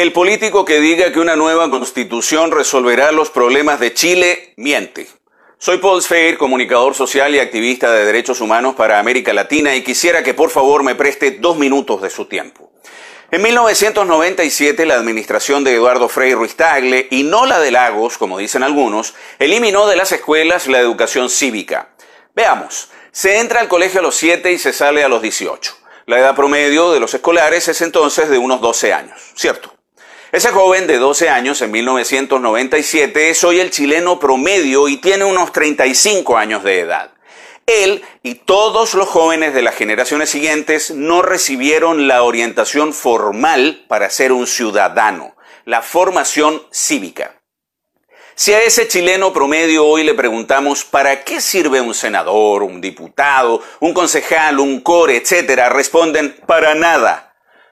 El político que diga que una nueva constitución resolverá los problemas de Chile miente. Soy Paul Sfeir, comunicador social y activista de derechos humanos para América Latina y quisiera que por favor me preste dos minutos de su tiempo. En 1997 la administración de Eduardo Frei Ruiz Tagle y no la de Lagos, como dicen algunos, eliminó de las escuelas la educación cívica. Veamos, se entra al colegio a los 7 y se sale a los 18. La edad promedio de los escolares es entonces de unos 12 años, ¿cierto? Ese joven de 12 años en 1997 es hoy el chileno promedio y tiene unos 35 años de edad. Él y todos los jóvenes de las generaciones siguientes no recibieron la orientación formal para ser un ciudadano, la formación cívica. Si a ese chileno promedio hoy le preguntamos para qué sirve un senador, un diputado, un concejal, un core, etcétera, responden para nada.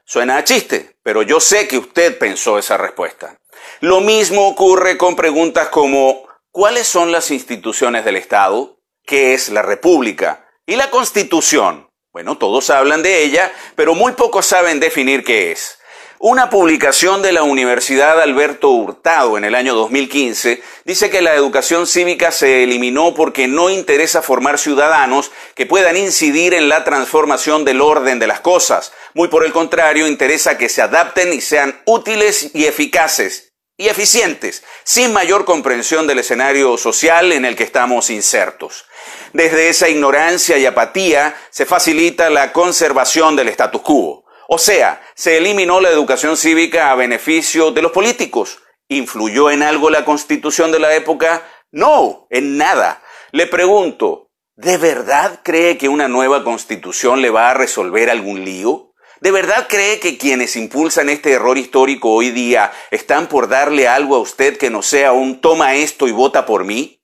Suena a chiste, pero yo sé que usted pensó esa respuesta. Lo mismo ocurre con preguntas como ¿cuáles son las instituciones del Estado? ¿Qué es la República? ¿Y la Constitución? Bueno, todos hablan de ella, pero muy pocos saben definir qué es. Una publicación de la Universidad Alberto Hurtado en el año 2015 dice que la educación cívica se eliminó porque no interesa formar ciudadanos que puedan incidir en la transformación del orden de las cosas. Muy por el contrario, interesa que se adapten y sean útiles y eficaces y eficientes, sin mayor comprensión del escenario social en el que estamos insertos. Desde esa ignorancia y apatía se facilita la conservación del status quo. O sea, se eliminó la educación cívica a beneficio de los políticos. ¿Influyó en algo la constitución de la época? No, en nada. Le pregunto, ¿de verdad cree que una nueva constitución le va a resolver algún lío? ¿De verdad cree que quienes impulsan este error histórico hoy día están por darle algo a usted que no sea un toma esto y vota por mí?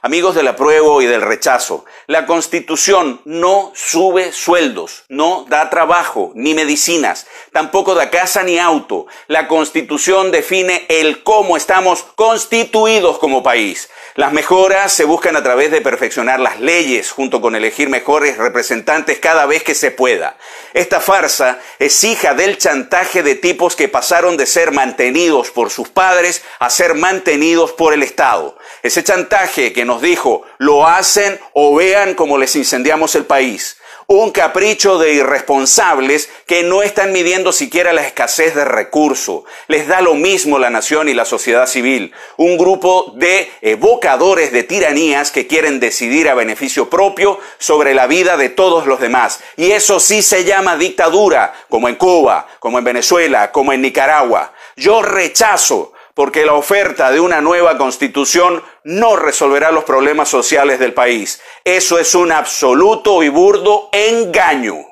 Amigos del apruebo y del rechazo, la Constitución no sube sueldos, no da trabajo ni medicinas, tampoco da casa ni auto. La Constitución define el cómo estamos constituidos como país. Las mejoras se buscan a través de perfeccionar las leyes, junto con elegir mejores representantes cada vez que se pueda. Esta farsa es hija del chantaje de tipos que pasaron de ser mantenidos por sus padres a ser mantenidos por el Estado. Ese chantaje que nos dijo, lo hacen o vean como les incendiamos el país. Un capricho de irresponsables que no están midiendo siquiera la escasez de recursos. Les da lo mismo la nación y la sociedad civil. Un grupo de evocadores de tiranías que quieren decidir a beneficio propio sobre la vida de todos los demás. Y eso sí se llama dictadura, como en Cuba, como en Venezuela, como en Nicaragua. Yo rechazo porque la oferta de una nueva constitución no resolverá los problemas sociales del país. Eso es un absoluto y burdo engaño.